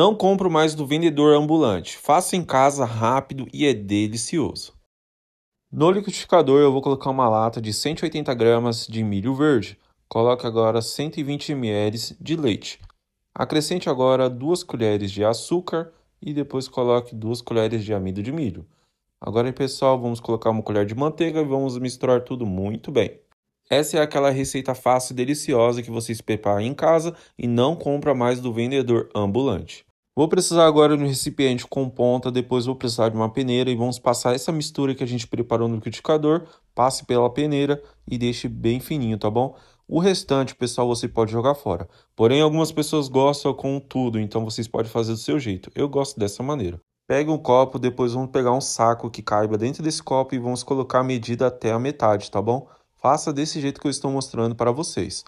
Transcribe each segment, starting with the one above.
Não compro mais do vendedor ambulante. Faço em casa rápido e é delicioso. No liquidificador eu vou colocar uma lata de 180 gramas de milho verde. Coloque agora 120 ml de leite. Acrescente agora duas colheres de açúcar e depois coloque duas colheres de amido de milho. Agora pessoal, vamos colocar uma colher de manteiga e vamos misturar tudo muito bem. Essa é aquela receita fácil e deliciosa que vocês preparam em casa e não compra mais do vendedor ambulante. Vou precisar agora de um recipiente com ponta, depois vou precisar de uma peneira e vamos passar essa mistura que a gente preparou no liquidificador, passe pela peneira e deixe bem fininho, tá bom? O restante, pessoal, você pode jogar fora. Porém, algumas pessoas gostam com tudo, então vocês podem fazer do seu jeito. Eu gosto dessa maneira. Pegue um copo, depois vamos pegar um saco que caiba dentro desse copo e vamos colocar a medida até a metade, tá bom? Faça desse jeito que eu estou mostrando para vocês.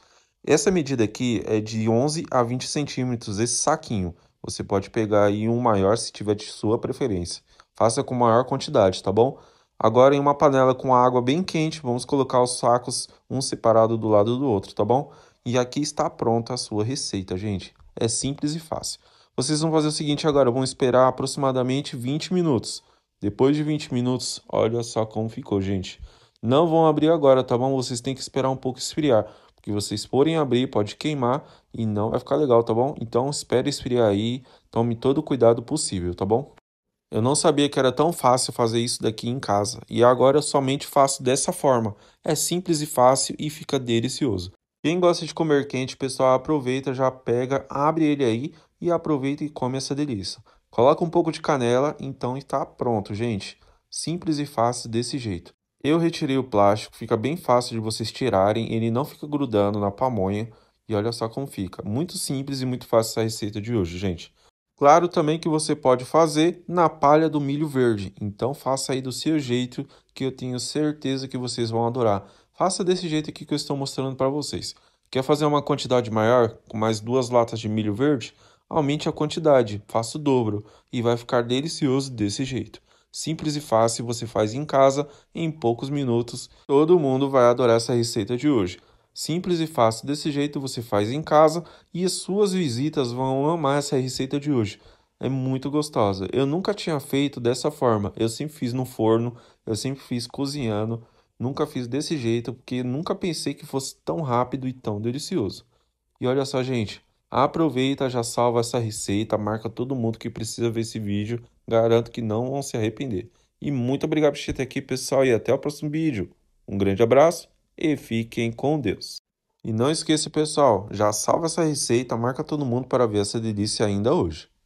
Essa medida aqui é de 11 a 20 centímetros, esse saquinho. Você pode pegar aí um maior se tiver de sua preferência. Faça com maior quantidade, tá bom? Agora em uma panela com água bem quente, vamos colocar os sacos um separado do lado do outro, tá bom? E aqui está pronta a sua receita, gente. É simples e fácil. Vocês vão fazer o seguinte agora, vão esperar aproximadamente 20 minutos. Depois de 20 minutos, olha só como ficou, gente. Não vão abrir agora, tá bom? Vocês têm que esperar um pouco esfriar que vocês forem abrir pode queimar e não vai ficar legal, tá bom? Então espere esfriar aí, tome todo o cuidado possível, tá bom? Eu não sabia que era tão fácil fazer isso daqui em casa e agora eu somente faço dessa forma. É simples e fácil e fica delicioso. Quem gosta de comer quente, pessoal, aproveita, já pega, abre ele aí e aproveita e come essa delícia. Coloca um pouco de canela, então está pronto, gente. Simples e fácil desse jeito. Eu retirei o plástico, fica bem fácil de vocês tirarem, ele não fica grudando na pamonha e olha só como fica. Muito simples e muito fácil essa receita de hoje, gente. Claro também que você pode fazer na palha do milho verde. Então faça aí do seu jeito que eu tenho certeza que vocês vão adorar. Faça desse jeito aqui que eu estou mostrando para vocês. Quer fazer uma quantidade maior, com mais duas latas de milho verde? Aumente a quantidade, faça o dobro e vai ficar delicioso desse jeito. Simples e fácil, você faz em casa em poucos minutos. Todo mundo vai adorar essa receita de hoje. Simples e fácil, desse jeito você faz em casa e as suas visitas vão amar essa receita de hoje. É muito gostosa. Eu nunca tinha feito dessa forma. Eu sempre fiz no forno, eu sempre fiz cozinhando, nunca fiz desse jeito porque nunca pensei que fosse tão rápido e tão delicioso. E olha só, gente, Aproveita, já salva essa receita, marca todo mundo que precisa ver esse vídeo. Garanto que não vão se arrepender. E muito obrigado por estar aqui, pessoal, e até o próximo vídeo. Um grande abraço e fiquem com Deus. E não esqueça, pessoal, já salva essa receita, marca todo mundo para ver essa delícia ainda hoje.